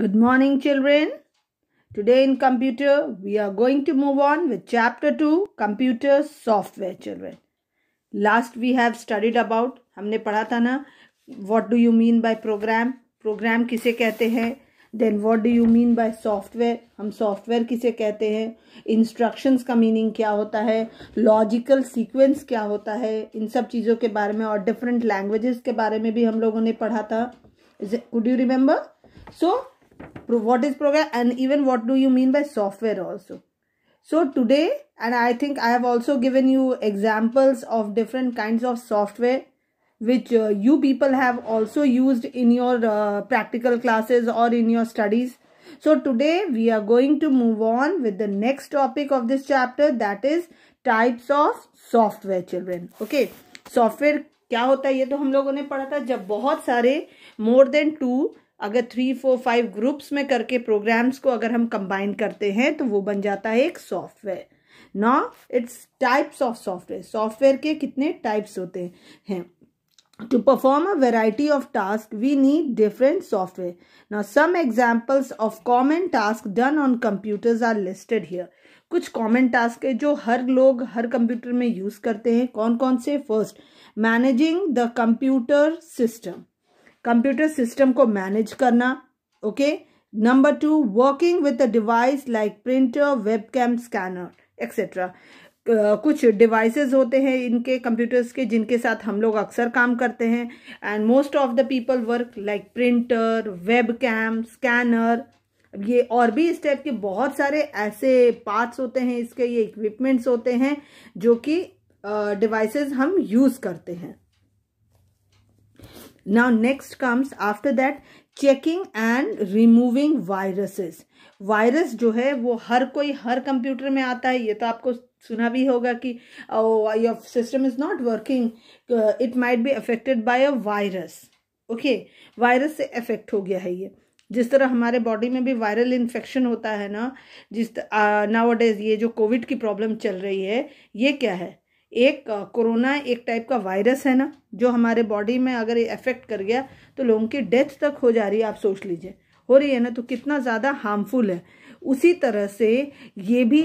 Good morning children. Today in computer we are going to move on with chapter 2 computer software children. Last we have studied about humne padha tha na what do you mean by program program kise kehte hain then what do you mean by software hum software kise kehte hain instructions ka meaning kya hota hai logical sequence kya hota hai in sab cheezon ke bare mein aur different languages ke bare mein bhi hum logon ne padha tha could you remember so what is program and even what do you mean by software also so today and i think i have also given you examples of different kinds of software which uh, you people have also used in your uh, practical classes or in your studies so today we are going to move on with the next topic of this chapter that is types of software children okay software क्या होता है ये तो हम लोगों ने पढ़ा था जब बहुत सारे मोर देन टू अगर थ्री फोर फाइव ग्रुप्स में करके प्रोग्राम्स को अगर हम कंबाइन करते हैं तो वो बन जाता है एक सॉफ्टवेयर ना it's types of software software के कितने टाइप्स होते हैं to perform a variety of task we need different software ना some examples of common task done on computers are listed here कुछ कॉमन टास्क है जो हर लोग हर कंप्यूटर में यूज़ करते हैं कौन कौन से first managing the computer system computer system को मैनेज करना okay number two working with a device like printer webcam scanner etcetera Uh, कुछ डिवाइसेस होते हैं इनके कंप्यूटर्स के जिनके साथ हम लोग अक्सर काम करते हैं and most of the people work like printer web cam scanner ये और भी इस टाइप के बहुत सारे ऐसे पार्ट्स होते हैं इसके ये इक्विपमेंट्स होते हैं जो कि डिवाइसेस uh, हम यूज़ करते हैं now next comes after that checking and removing viruses virus जो है वो हर कोई हर कंप्यूटर में आता है ये तो आपको सुना भी होगा कि your system is not working it might be affected by a virus okay virus से अफेक्ट हो गया है ये जिस तरह हमारे बॉडी में भी वायरल इन्फेक्शन होता है ना जिस नाव uh, डेज ये जो कोविड की प्रॉब्लम चल रही है ये क्या है एक कोरोना एक टाइप का वायरस है ना जो हमारे बॉडी में अगर इफेक्ट कर गया तो लोगों की डेथ तक हो जा रही है आप सोच लीजिए हो रही है ना तो कितना ज़्यादा हार्मफुल है उसी तरह से ये भी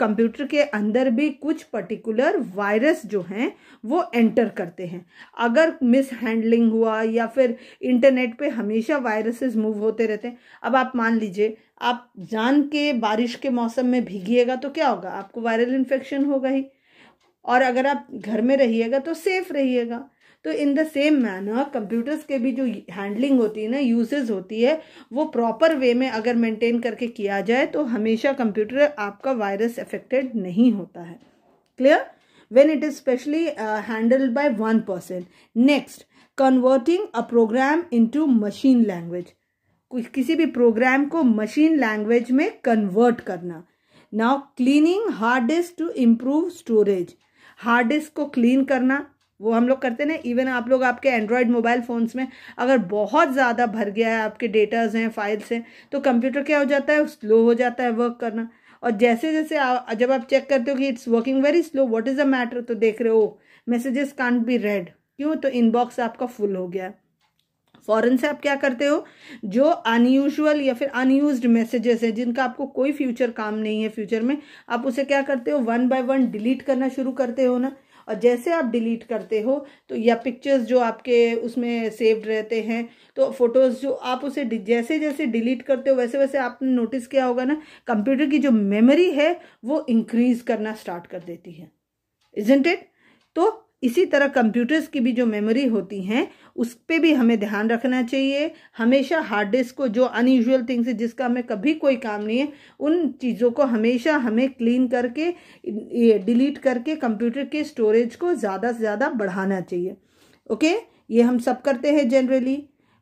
कंप्यूटर के अंदर भी कुछ पर्टिकुलर वायरस जो हैं वो एंटर करते हैं अगर मिस हैंडलिंग हुआ या फिर इंटरनेट पे हमेशा वायरसेस मूव होते रहते हैं अब आप मान लीजिए आप जान के बारिश के मौसम में भीगिएगा तो क्या होगा आपको वायरल इन्फेक्शन होगा ही और अगर आप घर में रहिएगा तो सेफ रहिएगा तो in the same manner computers के भी जो हैंडलिंग होती है ना यूजेज होती है वो प्रॉपर वे में अगर मेंटेन करके किया जाए तो हमेशा कंप्यूटर आपका वायरस अफेक्टेड नहीं होता है clear when it is specially handled by one person next converting a program program machine language language किसी भी प्रोग्राम को मशीन लैंग्वेज में कन्वर्ट करना now cleaning hard disk to improve storage hard disk को clean करना वो हम लोग करते ना इवन आप लोग आपके एंड्रॉयड मोबाइल फ़ोन्स में अगर बहुत ज़्यादा भर गया है आपके डेटाज हैं फाइल्स हैं तो कंप्यूटर क्या हो जाता है स्लो हो जाता है वर्क करना और जैसे जैसे आ, जब आप चेक करते हो कि it's working very slow what is the matter तो देख रहे हो मैसेजेस कांट बी रेड क्यों तो इनबॉक्स आपका फुल हो गया फ़ौरन से आप क्या करते हो जो अनयूजल या फिर अनयूज मैसेजेस है जिनका आपको कोई फ्यूचर काम नहीं है फ्यूचर में आप उसे क्या करते हो वन बाय वन डिलीट करना शुरू करते हो ना और जैसे आप डिलीट करते हो तो या पिक्चर्स जो आपके उसमें सेव्ड रहते हैं तो फोटोज़ जो आप उसे जैसे जैसे डिलीट करते हो वैसे वैसे आपने नोटिस किया होगा ना कंप्यूटर की जो मेमोरी है वो इंक्रीज़ करना स्टार्ट कर देती है इजेंट इट तो इसी तरह कंप्यूटर्स की भी जो मेमोरी होती हैं उस पर भी हमें ध्यान रखना चाहिए हमेशा हार्ड डिस्क को जो अनयूजल थिंग्स है जिसका हमें कभी कोई काम नहीं है उन चीज़ों को हमेशा हमें क्लीन करके ये डिलीट करके कंप्यूटर के स्टोरेज को ज़्यादा से ज़्यादा बढ़ाना चाहिए ओके ये हम सब करते हैं generally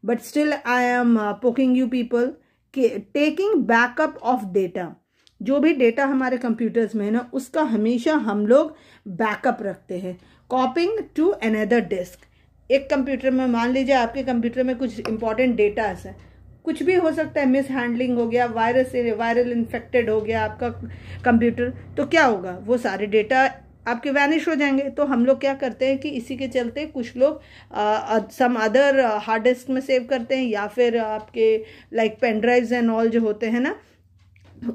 but still I am poking you people taking backup of data जो भी डेटा हमारे कंप्यूटर्स में है ना उसका हमेशा हम लोग बैकअप रखते हैं कॉपिंग टू अनदर डिस्क एक कंप्यूटर में मान लीजिए आपके कंप्यूटर में कुछ इंपॉर्टेंट डेटास हैं कुछ भी हो सकता है मिस हैंडलिंग हो गया वायरस वायरल इन्फेक्टेड हो गया आपका कंप्यूटर तो क्या होगा वो सारे डेटा आपके वैनिश हो जाएंगे तो हम लोग क्या करते हैं कि इसी के चलते कुछ लोग सम अदर हार्ड डिस्क में सेव करते हैं या फिर आपके like pen drives and all जो होते हैं ना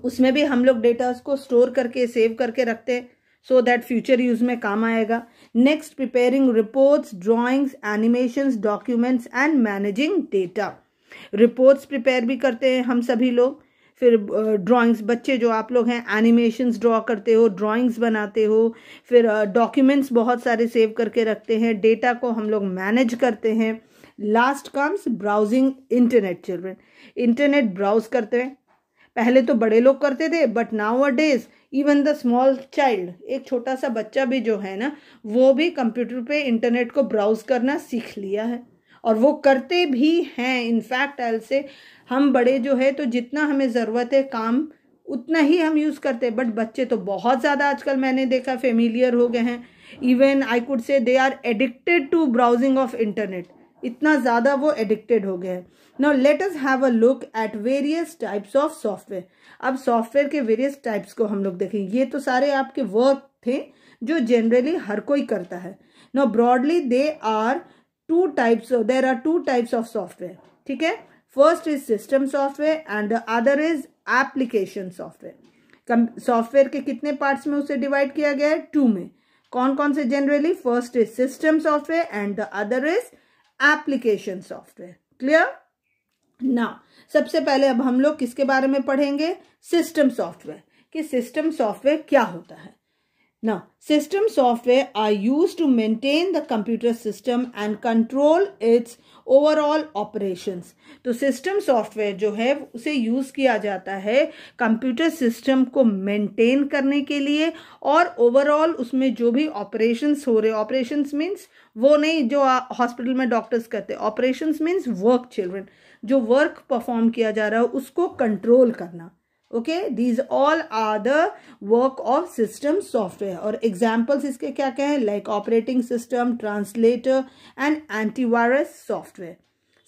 उसमें भी हम लोग डेटा को स्टोर करके सेव करके रखते हैं सो दैट फ्यूचर यूज़ में काम आएगा Next, preparing reports, drawings, animations, documents and managing data. Reports prepare भी करते हैं हम सभी लोग फिर ड्राइंग्स बच्चे जो आप लोग हैं एनिमेशंस ड्रॉ करते हो ड्राइंग्स बनाते हो फिर डॉक्यूमेंट्स बहुत सारे सेव करके रखते हैं डेटा को हम लोग मैनेज करते हैं last comes browsing internet children internet browse करते हैं पहले तो बड़े लोग करते थे but nowadays even the small child एक छोटा सा बच्चा भी जो है ना वो भी कंप्यूटर पे इंटरनेट को ब्राउज करना सीख लिया है और वो करते भी हैं इनफैक्ट एल से हम बड़े जो है तो जितना हमें ज़रूरत है काम उतना ही हम यूज़ करते हैं बट बच्चे तो बहुत ज़्यादा आजकल मैंने देखा फेमिलियर हो गए हैं even I could say they are addicted to browsing of internet इतना ज़्यादा वो एडिक्टेड हो गया है now let us have a look at various types of software अब सॉफ्टवेयर के वेरियस टाइप्स को हम लोग देखें ये तो सारे आपके वर्क थे जो जनरली हर कोई करता है now broadly they are two types there are two types of software ठीक है first is system software and the other is application software software के कितने पार्ट्स में उसे डिवाइड किया गया है टू में कौन कौन से generally first is system software and the other is application software clear ना सबसे पहले अब हम लोग किसके बारे में पढ़ेंगे सिस्टम सॉफ्टवेयर कि सिस्टम सॉफ्टवेयर क्या होता है Now, system software are used to maintain the computer system and control its overall operations तो सिस्टम सॉफ्टवेयर जो है उसे यूज़ किया जाता है कंप्यूटर सिस्टम को maintain करने के लिए और ओवरऑल उसमें जो भी ऑपरेशंस हो रहे ऑपरेशंस मीन्स वो नहीं जो हॉस्पिटल में डॉक्टर्स करते ऑपरेशंस मीन्स वर्क children जो वर्क परफॉर्म किया जा रहा है उसको कंट्रोल करना okay these all are the work of system software और एग्जाम्पल्स इसके क्या क्या है like operating system translator and antivirus software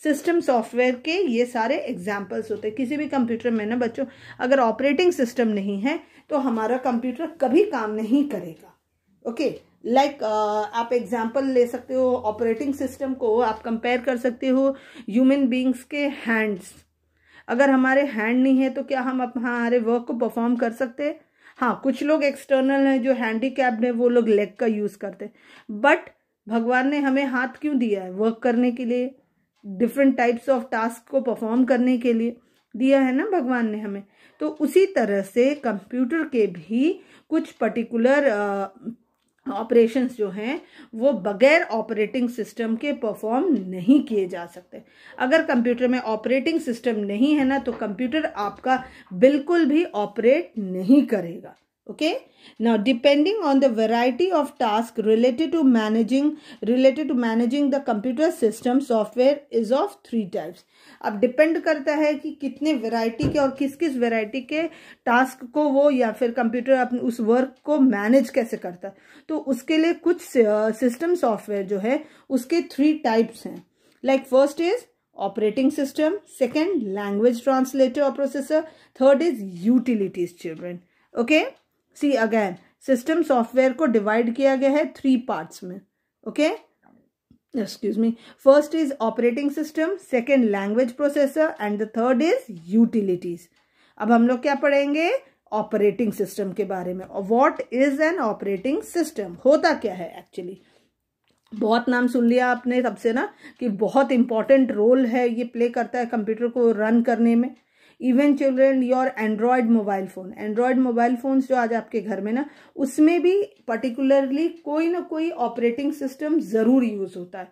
system software के ये सारे एग्जाम्पल्स होते हैं किसी भी कंप्यूटर में ना बच्चों अगर ऑपरेटिंग सिस्टम नहीं है तो हमारा कंप्यूटर कभी काम नहीं करेगा okay okay? Like like, uh, आप एग्जाम्पल ले सकते हो ऑपरेटिंग सिस्टम को आप कंपेयर कर सकते हो ह्यूमन बींग्स के हैंड्स अगर हमारे हैंड नहीं है तो क्या हम हमारे वर्क को परफॉर्म कर सकते हैं हाँ कुछ लोग एक्सटर्नल हैं जो हैंडी कैप्ड है वो लोग लेग का यूज़ करते हैं बट भगवान ने हमें हाथ क्यों दिया है वर्क करने के लिए डिफरेंट टाइप्स ऑफ टास्क को परफॉर्म करने के लिए दिया है ना भगवान ने हमें तो उसी तरह से कंप्यूटर के भी कुछ पर्टिकुलर ऑपरेशंस जो हैं वो बगैर ऑपरेटिंग सिस्टम के परफॉर्म नहीं किए जा सकते अगर कंप्यूटर में ऑपरेटिंग सिस्टम नहीं है ना तो कंप्यूटर आपका बिल्कुल भी ऑपरेट नहीं करेगा okay now depending on the variety of task related to managing related to managing the computer system software is of three types अब depend करता है कि कितने variety के और किस किस variety के task को वो या फिर computer अपने उस work को manage कैसे करता है तो उसके लिए कुछ system software जो है उसके three types हैं like first is operating system second language translator or processor third is utilities children okay see again system software को डिवाइड किया गया है थ्री पार्ट्स में okay excuse me first is operating system second language processor and the third is utilities अब हम लोग क्या पढ़ेंगे ऑपरेटिंग सिस्टम के बारे में और what is an operating system होता क्या है एक्चुअली बहुत नाम सुन लिया आपने तब से ना कि बहुत इंपॉर्टेंट रोल है ये प्ले करता है कंप्यूटर को रन करने में even children your Android mobile phone Android mobile phones जो आज आपके घर में ना उसमें भी पर्टिकुलरली कोई ना कोई ऑपरेटिंग सिस्टम ज़रूर यूज़ होता है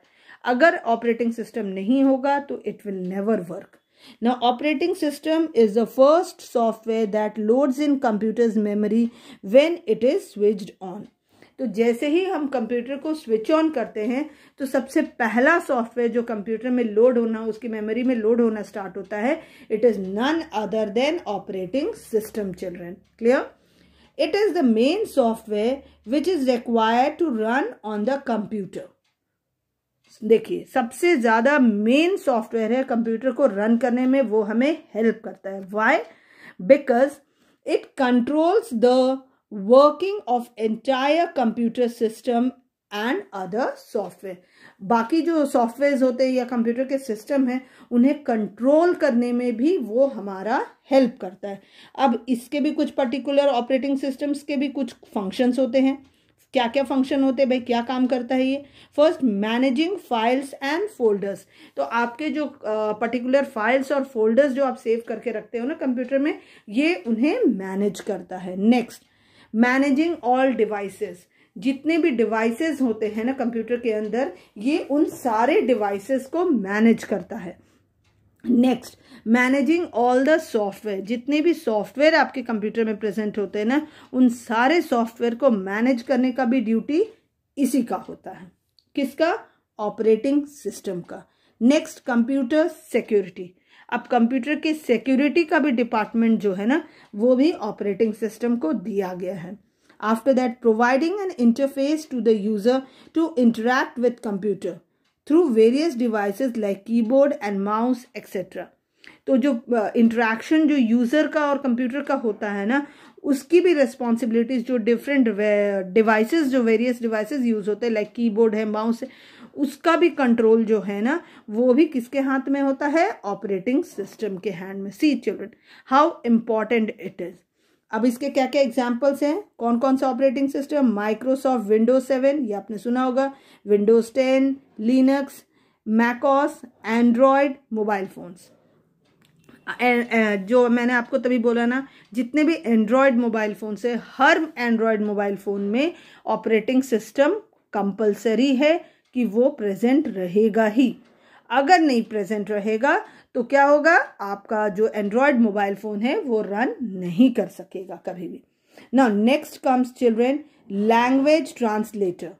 अगर ऑपरेटिंग सिस्टम नहीं होगा तो इट विल नेवर वर्क ना operating system is the first software that loads in computers memory when it is switched on तो जैसे ही हम कंप्यूटर को स्विच ऑन करते हैं तो सबसे पहला सॉफ्टवेयर जो कंप्यूटर में लोड होना उसकी मेमोरी में लोड होना स्टार्ट होता है it is none other than operating system children clear it is the main software which is required to run on the computer देखिए सबसे ज़्यादा मेन सॉफ्टवेयर है कंप्यूटर को रन करने में वो हमें हेल्प करता है why because it controls the working of entire computer system and other software बाकी जो सॉफ्टवेयर होते हैं या कंप्यूटर के सिस्टम हैं उन्हें कंट्रोल करने में भी वो हमारा हेल्प करता है अब इसके भी कुछ पर्टिकुलर ऑपरेटिंग सिस्टम्स के भी कुछ फंक्शंस होते हैं क्या क्या फंक्शन होते हैं भाई क्या काम करता है ये first managing files and folders तो आपके जो पर्टिकुलर uh, फाइल्स और फोल्डर्स जो आप सेव करके रखते हो ना कंप्यूटर में ये उन्हें मैनेज करता है नेक्स्ट मैनेजिंग ऑल डिवाइसेस जितने भी डिवाइसेस होते हैं ना कंप्यूटर के अंदर ये उन सारे डिवाइसेस को मैनेज करता है next managing all the software जितने भी सॉफ्टवेयर आपके कंप्यूटर में प्रेजेंट होते हैं ना उन सारे सॉफ्टवेयर को मैनेज करने का भी ड्यूटी इसी का होता है किसका ऑपरेटिंग सिस्टम का नेक्स्ट कंप्यूटर सिक्योरिटी अब कंप्यूटर की सिक्योरिटी का भी डिपार्टमेंट जो है ना वो भी ऑपरेटिंग सिस्टम को दिया गया है after that providing an interface to the user to interact with computer through various devices like keyboard and mouse etcetera तो जो इंट्रैक्शन uh, जो यूज़र का और कंप्यूटर का होता है ना उसकी भी रिस्पॉन्सिबिलिटीज जो डिफरेंट डिवाइसेस जो वेरियस डिवाइसेस यूज़ होते हैं लाइक कीबोर्ड है माउस है उसका भी कंट्रोल जो है ना वो भी किसके हाथ में होता है ऑपरेटिंग सिस्टम के हैंड में see children how important it is अब इसके क्या क्या एग्जाम्पल्स हैं कौन कौन सा operating system Microsoft Windows seven ये आपने सुना होगा Windows ten Linux macOS Android mobile phones Uh, जो मैंने आपको तभी बोला ना जितने भी एंड्रॉयड मोबाइल फ़ोन से हर एंड्रॉयड मोबाइल फ़ोन में ऑपरेटिंग सिस्टम कंपलसरी है कि वो प्रेजेंट रहेगा ही अगर नहीं प्रेजेंट रहेगा तो क्या होगा आपका जो एंड्रॉयड मोबाइल फ़ोन है वो रन नहीं कर सकेगा कभी भी ना next comes children language translator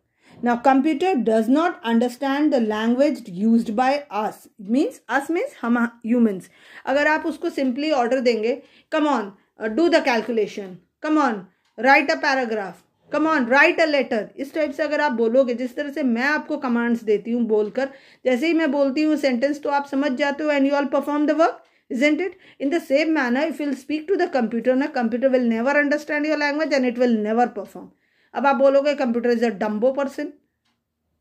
Now, computer does not understand the language used by us. Means, us means हम humans. अगर आप उसको simply order देंगे come on, uh, do the calculation. Come on, write a paragraph. come on write a letter इस type से अगर आप बोलोगे जिस तरह से मैं आपको commands देती हूँ बोलकर जैसे ही मैं बोलती हूँ sentence तो आप समझ जाते हो and you all perform the work isn't it in the same manner if you'll speak to the computer na computer will never understand your language and it will never perform अब आप बोलोगे computer is a dumbo person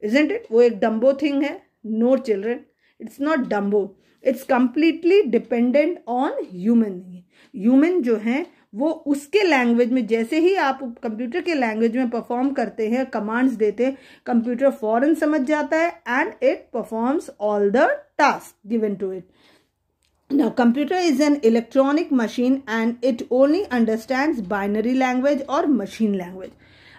isn't it वो एक dumbo thing है no children it's not dumbo it's completely dependent on human human जो है वो उसके लैंग्वेज में जैसे ही आप कंप्यूटर के लैंग्वेज में परफॉर्म करते हैं कमांड्स देते हैं कंप्यूटर फॉरन समझ जाता है and it performs all the task given to it ना computer is an electronic machine and it only understand binary language और मशीन लैंग्वेज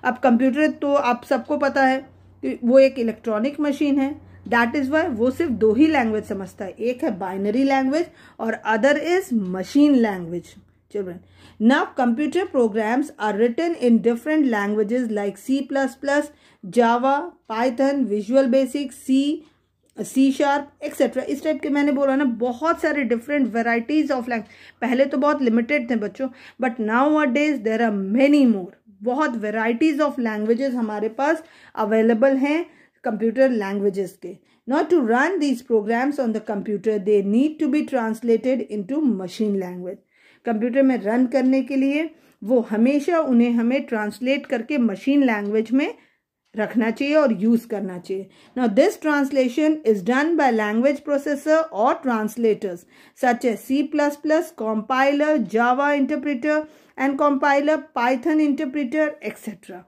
अब कंप्यूटर तो आप सबको पता है कि वो एक इलेक्ट्रॉनिक मशीन है दैट इज वाई वो सिर्फ दो ही लैंग्वेज समझता है एक है बाइनरी लैंग्वेज और other is machine language children ना computer programs are are in different different like C plus plus Java Python Visual Basic C sharp etcetera इस टाइप के मैंने बोला ना बहुत सारे डिफरेंट वेराइटीज़ ऑफ लैंग्वेज पहले तो बहुत लिमिटेड थे बच्चों but nowadays there are many more बहुत वेराइटीज़ ऑफ लैंग्वेजेस हमारे पास अवेलेबल हैं कंप्यूटर लैंग्वेजेस के to run these programs on the computer they need to be translated into machine language computer में run करने के लिए वो हमेशा उन्हें हमें ट्रांसलेट करके मशीन लैंग्वेज में रखना चाहिए और यूज करना चाहिए now this translation is done by language processor और translators such a C plus plus compiler Java interpreter and compiler Python interpreter etcetera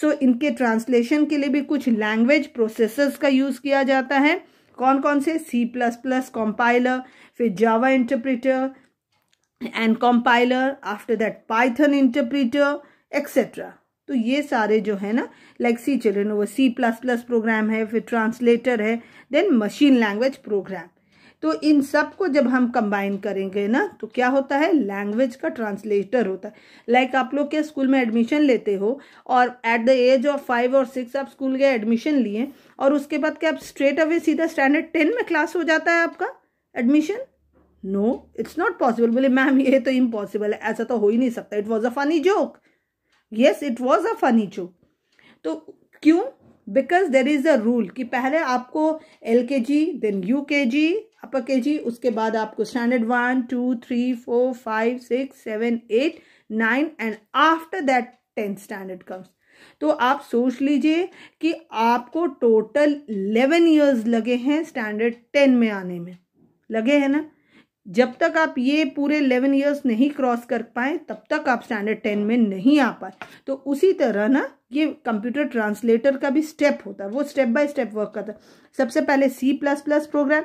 so इनके ट्रांसलेशन के लिए भी कुछ लैंग्वेज प्रोसेसर्स का यूज़ किया जाता है कौन कौन से सी प्लस प्लस कॉम्पाइलर फिर Java interpreter and compiler after that Python interpreter etcetera तो ये सारे जो है ना लाइक सी चिल्ड्रेन वो सी प्लस प्लस प्रोग्राम है फिर ट्रांसलेटर है देन मशीन लैंग्वेज प्रोग्राम तो इन सब को जब हम कंबाइन करेंगे ना तो क्या होता है लैंग्वेज का ट्रांसलेटर होता है लाइक like आप लोग के स्कूल में एडमिशन लेते हो और at the age of five और सिक्स आप स्कूल गए एडमिशन लिए और उसके बाद क्या आप स्ट्रेट अवे सीधा स्टैंडर्ड टेन में क्लास हो जाता है आपका admission no it's not possible बोले मैम ये तो इम्पॉसिबल है ऐसा तो हो ही नहीं सकता it was a funny joke yes it was a funny joke तो क्यों because there is a rule कि पहले आपको एल के जी देन यू के जी अपर के जी उसके बाद आपको standard one two three four five six seven eight nine and after that tenth standard comes तो आप सोच लीजिए कि आपको टोटल इलेवन ईयर्स लगे हैं स्टैंडर्ड टेन में आने में लगे हैं ना जब तक आप ये पूरे इलेवन ईयर्स नहीं क्रॉस कर पाए तब तक आप स्टैंडर्ड टेन में नहीं आ पाए तो उसी तरह ना ये कंप्यूटर ट्रांसलेटर का भी स्टेप होता है वो स्टेप बाय स्टेप वर्क करता है सबसे पहले सी प्लस प्लस प्रोग्राम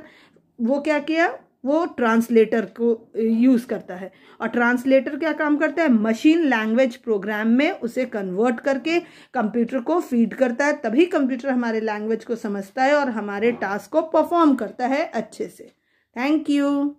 वो क्या किया वो ट्रांसलेटर को यूज़ करता है और ट्रांसलेटर क्या काम करता है मशीन लैंग्वेज प्रोग्राम में उसे कन्वर्ट करके कंप्यूटर को फीड करता है तभी कंप्यूटर हमारे लैंग्वेज को समझता है और हमारे टास्क को परफॉर्म करता है अच्छे से थैंक यू